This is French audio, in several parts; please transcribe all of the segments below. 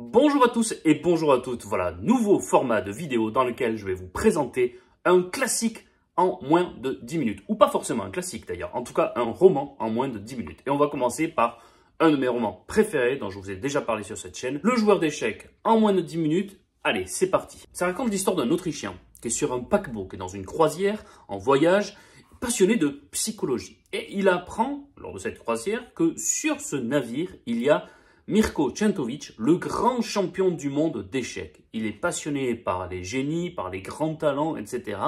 Bonjour à tous et bonjour à toutes. Voilà, nouveau format de vidéo dans lequel je vais vous présenter un classique en moins de 10 minutes. Ou pas forcément un classique d'ailleurs, en tout cas un roman en moins de 10 minutes. Et on va commencer par un de mes romans préférés dont je vous ai déjà parlé sur cette chaîne, Le joueur d'échecs en moins de 10 minutes. Allez, c'est parti. Ça raconte l'histoire d'un Autrichien qui est sur un paquebot, qui est dans une croisière, en voyage, passionné de psychologie. Et il apprend, lors de cette croisière, que sur ce navire, il y a Mirko Centovic, le grand champion du monde d'échecs. Il est passionné par les génies, par les grands talents, etc.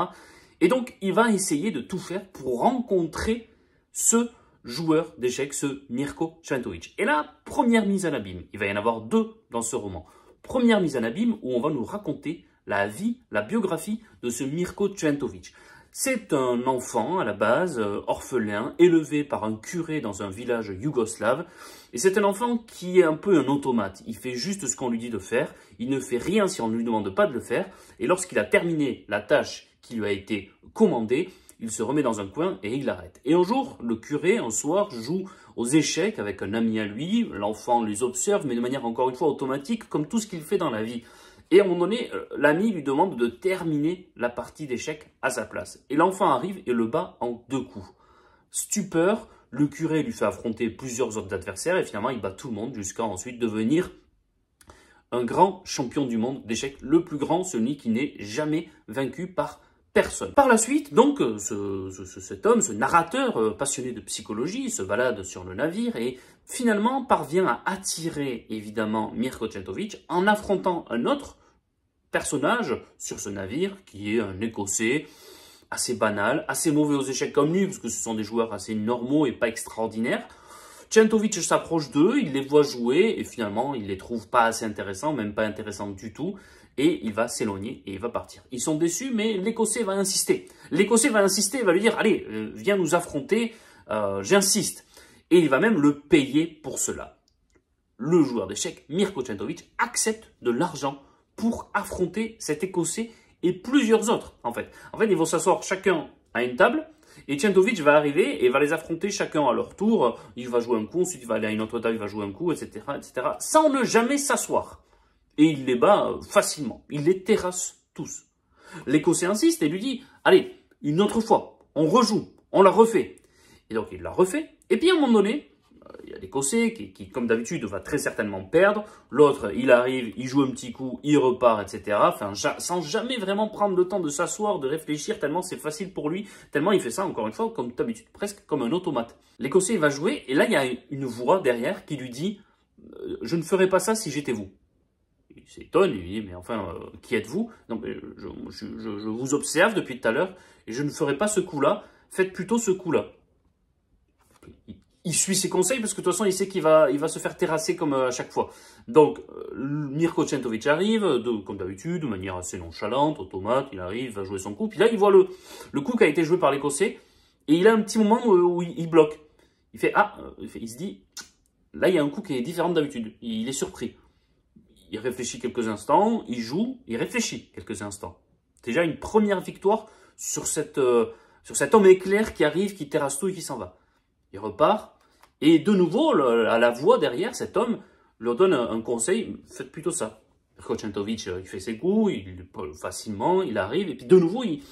Et donc, il va essayer de tout faire pour rencontrer ce joueur d'échecs, ce Mirko Centovic. Et là, première mise à l'abîme, Il va y en avoir deux dans ce roman. Première mise en abîme où on va nous raconter la vie, la biographie de ce Mirko Centovic. C'est un enfant, à la base, euh, orphelin, élevé par un curé dans un village yougoslave. Et c'est un enfant qui est un peu un automate. Il fait juste ce qu'on lui dit de faire. Il ne fait rien si on ne lui demande pas de le faire. Et lorsqu'il a terminé la tâche qui lui a été commandée, il se remet dans un coin et il arrête. Et un jour, le curé, un soir, joue aux échecs avec un ami à lui. L'enfant les observe, mais de manière encore une fois automatique, comme tout ce qu'il fait dans la vie. Et à un moment donné, euh, l'ami lui demande de terminer la partie d'échecs à sa place. Et l'enfant arrive et le bat en deux coups. Stupeur, le curé lui fait affronter plusieurs autres adversaires et finalement il bat tout le monde jusqu'à ensuite devenir un grand champion du monde d'échecs, le plus grand, celui qui n'est jamais vaincu par personne. Par la suite, donc, euh, cet homme, ce narrateur euh, passionné de psychologie, se balade sur le navire et finalement parvient à attirer évidemment Mirko Tchentovitch en affrontant un autre personnage sur ce navire qui est un Écossais assez banal, assez mauvais aux échecs comme lui, parce que ce sont des joueurs assez normaux et pas extraordinaires. Tchentovic s'approche d'eux, il les voit jouer, et finalement, il les trouve pas assez intéressants, même pas intéressants du tout et il va s'éloigner et il va partir. Ils sont déçus, mais l'Écossais va insister. L'Écossais va insister, va lui dire, allez, euh, viens nous affronter, euh, j'insiste. Et il va même le payer pour cela. Le joueur d'échecs, Mirko Centovic, accepte de l'argent pour affronter cet Écossais et plusieurs autres, en fait. En fait, ils vont s'asseoir chacun à une table, et Tchentovic va arriver et va les affronter chacun à leur tour. Il va jouer un coup, ensuite il va aller à une autre table, il va jouer un coup, etc. etc. sans ne jamais s'asseoir. Et il les bat euh, facilement. Il les terrasse tous. L'Écossais insiste et lui dit Allez, une autre fois, on rejoue, on la refait. Et donc il la refait. Et puis à un moment donné, euh, il y a l'Écossais qui, comme d'habitude, va très certainement perdre. L'autre, il arrive, il joue un petit coup, il repart, etc. sans jamais vraiment prendre le temps de s'asseoir, de réfléchir, tellement c'est facile pour lui, tellement il fait ça, encore une fois, comme d'habitude, presque comme un automate. L'Écossais va jouer, et là, il y a une voix derrière qui lui dit euh, Je ne ferais pas ça si j'étais vous il s'étonne, il dit, mais enfin, euh, qui êtes-vous Non, je, vous observe depuis tout à l'heure, et je ne ferai pas ce coup-là, faites plutôt ce coup-là. Il, suit ses conseils, parce que de toute façon, il sait qu'il va, il va se faire terrasser comme euh, à chaque fois. Donc, euh, Mirko Centovic arrive, comme d'habitude, de manière assez nonchalante, automate, il arrive, va jouer son coup, puis là, il voit le, le coup qui a été joué par l'Écossais, et il a un petit moment où il, bloque. Il fait, ah, il, il se dit, là, il y a un coup qui est différent d'habitude, il est surpris il réfléchit quelques instants, il joue, il réfléchit quelques instants. Déjà une première victoire sur, cette, euh, sur cet homme éclair qui arrive, qui terrasse tout et qui s'en va. Il repart. Et de nouveau, à la voix derrière, cet homme leur donne un, conseil, faites plutôt ça. Kochentovic, euh, il fait ses coups, il, euh, facilement, il arrive, et puis de nouveau, il,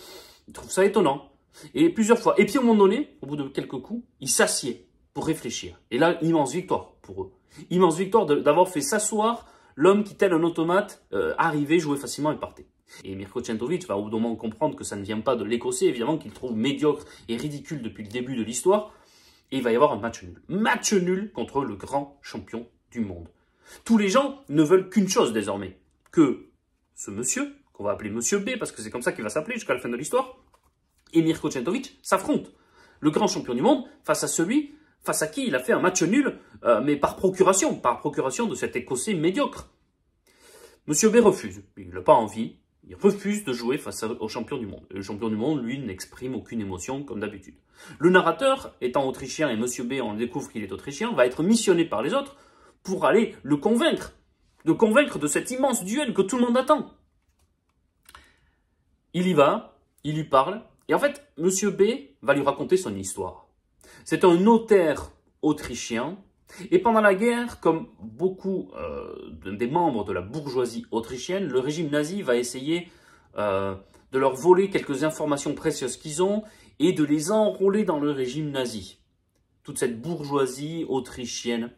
trouve ça étonnant. Et plusieurs fois. Et puis, à moment donné, au bout de quelques coups, il s'assied pour réfléchir. Et là, immense victoire pour eux. Immense victoire d'avoir fait s'asseoir l'homme qui, tel un automate, euh, arrivait, jouait facilement et partait. Et Mirko Centovic va au bout moment comprendre que ça ne vient pas de l'Écossais, évidemment, qu'il trouve médiocre et ridicule depuis le début de l'histoire. Et il va y avoir un match nul. Match nul contre le grand champion du monde. Tous les gens ne veulent qu'une chose désormais, que ce monsieur, qu'on va appeler monsieur B, parce que c'est comme ça qu'il va s'appeler jusqu'à la fin de l'histoire, et Mirko Centovic s'affrontent. Le grand champion du monde face à celui face à qui il a fait un match nul euh, mais par procuration, par procuration de cet Écossais médiocre. Monsieur B refuse, il n'a pas envie, il refuse de jouer face au champion du monde. Le champion du monde, lui, n'exprime aucune émotion comme d'habitude. Le narrateur, étant autrichien et Monsieur B, on découvre qu'il est autrichien, va être missionné par les autres pour aller le convaincre, de convaincre de cet immense duel que tout le monde attend. Il y va, il lui parle, et en fait, Monsieur B va lui raconter son histoire. C'est un notaire autrichien et pendant la guerre, comme beaucoup euh, des membres de la bourgeoisie autrichienne, le régime nazi va essayer euh, de leur voler quelques informations précieuses qu'ils ont et de les enrôler dans le régime nazi. Toute cette bourgeoisie autrichienne.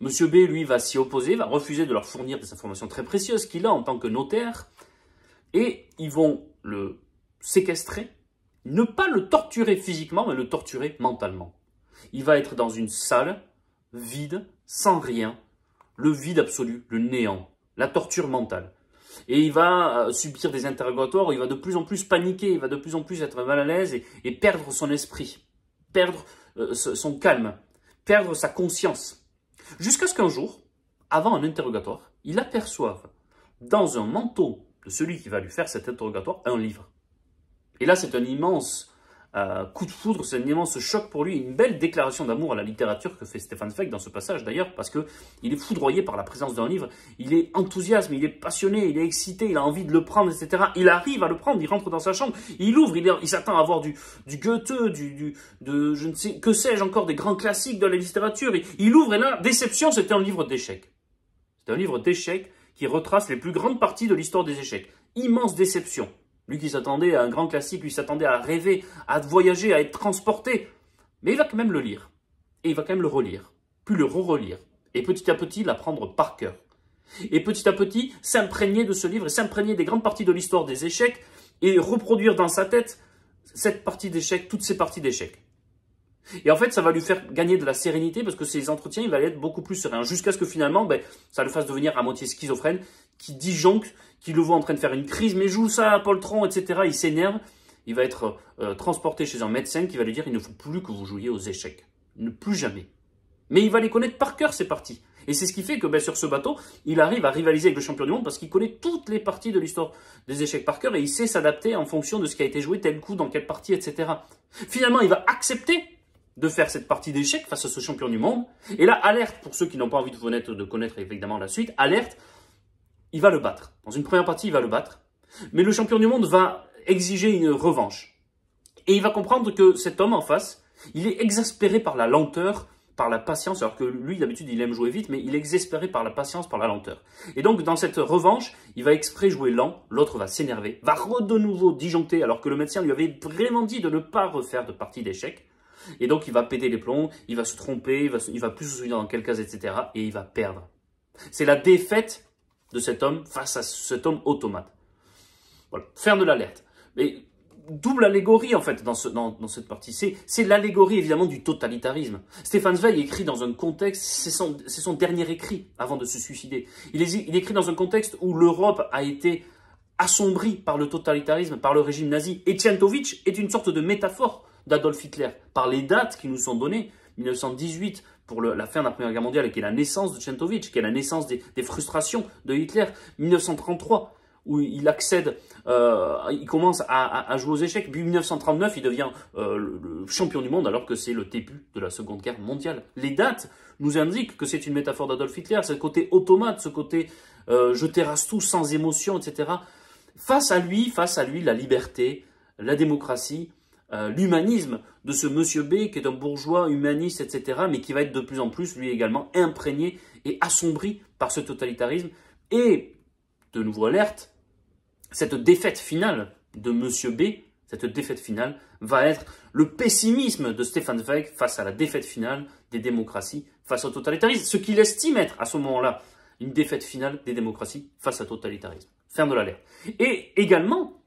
Monsieur B, lui, va s'y opposer, va refuser de leur fournir des informations très précieuses qu'il a en tant que notaire, et ils vont le séquestrer, ne pas le torturer physiquement, mais le torturer mentalement. Il va être dans une salle vide, sans rien, le vide absolu, le néant, la torture mentale. Et il va euh, subir des interrogatoires, il va de plus en plus paniquer, il va de plus en plus être mal à l'aise et, perdre son esprit, perdre euh, son calme, perdre sa conscience. Jusqu'à ce qu'un jour, avant un interrogatoire, il aperçoive dans un manteau de celui qui va lui faire cet interrogatoire un livre. Et là, c'est un immense euh, coup de foudre, c'est un immense choc pour lui, une belle déclaration d'amour à la littérature que fait Stéphane Zweig dans ce passage d'ailleurs, parce que il est foudroyé par la présence d'un livre, il est enthousiasme, il est passionné, il est excité, il a envie de le prendre, etc. Il arrive à le prendre, il rentre dans sa chambre, il ouvre, il, s'attend à avoir du, du Goethe, du, de je ne sais que sais-je encore des grands classiques de la littérature. Il, il ouvre et là, déception, c'était un livre d'échecs. C'est un livre d'échecs qui retrace les plus grandes parties de l'histoire des échecs. Immense déception. Lui qui s'attendait à un grand classique, lui s'attendait à rêver, à voyager, à être transporté. Mais il va quand même le lire. Et il va quand même le relire, puis le re-relire. Et petit à petit, l'apprendre par cœur. Et petit à petit, s'imprégner de ce livre et s'imprégner des grandes parties de l'histoire des échecs et reproduire dans sa tête cette partie d'échecs, toutes ces parties d'échecs. Et en fait, ça va lui faire gagner de la sérénité parce que ses entretiens, il va être beaucoup plus serein. Jusqu'à ce que finalement, ben, ça le fasse devenir à moitié schizophrène qui disjoncte, qui le voit en train de faire une crise, mais joue ça à poltron, etc. Il s'énerve, il va être euh, transporté chez un médecin qui va lui dire il ne faut plus que vous jouiez aux échecs. Ne plus jamais. Mais il va les connaître par cœur, ces parties. Et c'est ce qui fait que ben, sur ce bateau, il arrive à rivaliser avec le champion du monde parce qu'il connaît toutes les parties de l'histoire des échecs par cœur et il sait s'adapter en fonction de ce qui a été joué, tel coup, dans quelle partie, etc. Finalement, il va accepter de faire cette partie d'échecs face à ce champion du monde. Et là, alerte pour ceux qui n'ont pas envie de connaître, de connaître évidemment la suite, alerte, il va le battre. Dans une première partie, il va le battre. Mais le champion du monde va exiger une revanche. Et il va comprendre que cet homme en face, il est exaspéré par la lenteur, par la patience, alors que lui, d'habitude, il aime jouer vite, mais il est exaspéré par la patience, par la lenteur. Et donc, dans cette revanche, il va exprès jouer lent, l'autre va s'énerver, va de nouveau disjoncter, alors que le médecin lui avait vraiment dit de ne pas refaire de partie d'échecs. Et donc, il va péter les plombs, il va se tromper, il va, va plus se souvenir dans quel cas, etc. Et il va perdre. C'est la défaite de cet homme face à cet homme automate. Voilà, faire de l'alerte. Mais double allégorie en fait dans, ce, dans, cette partie. C'est l'allégorie évidemment du totalitarisme. Stéphane Zweig écrit dans un contexte, c'est son, dernier écrit avant de se suicider. Il, écrit dans un contexte où l'Europe a été assombrie par le totalitarisme, par le régime nazi. Et est une sorte de métaphore d'Adolf Hitler par les dates qui nous sont données. 1918, pour la fin de la Première Guerre mondiale et qui est la naissance de Tchentovitch, qui est la naissance des, frustrations de Hitler, 1933 où il accède, euh, il commence à, jouer aux échecs. Puis 1939, il devient euh, le, champion du monde alors que c'est le début de la Seconde Guerre mondiale. Les dates nous indiquent que c'est une métaphore d'Adolf Hitler, ce côté automate, ce côté euh, je terrasse tout sans émotion, etc. Face à lui, face à lui, la liberté, la démocratie, euh, l'humanisme de ce monsieur B qui est un bourgeois humaniste, etc., mais qui va être de plus en plus, lui également, imprégné et assombri par ce totalitarisme. Et, de nouveau alerte, cette défaite finale de monsieur B, cette défaite finale, va être le pessimisme de Stéphane Zweig face à la défaite finale des démocraties face au totalitarisme, ce qu'il estime être, à ce moment-là, une défaite finale des démocraties face au totalitarisme. Ferme de l'alerte. Et également,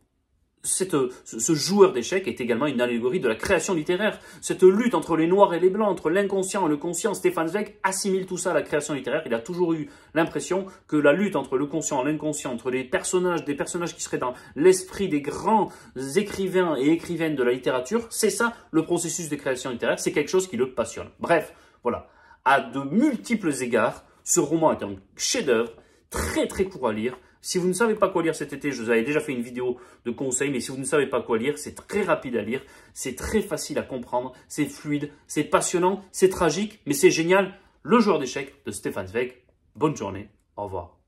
euh, ce joueur d'échecs est également une allégorie de la création littéraire. Cette lutte entre les noirs et les blancs, entre l'inconscient et le conscient, Stéphane Zweig assimile tout ça à la création littéraire. Il a toujours eu l'impression que la lutte entre le conscient et l'inconscient, entre les personnages, des personnages qui seraient dans l'esprit des grands écrivains et écrivaines de la littérature, c'est ça le processus de création littéraire, c'est quelque chose qui le passionne. Bref, voilà. À de multiples égards, ce roman est un chef-d'œuvre, très très court à lire, si vous ne savez pas quoi lire cet été, je vous avais déjà fait une vidéo de conseils, mais si vous ne savez pas quoi lire, c'est très rapide à lire, c'est très facile à comprendre, c'est fluide, c'est passionnant, c'est tragique, mais c'est génial. Le joueur d'échecs de Stéphane Zweig. Bonne journée, au revoir.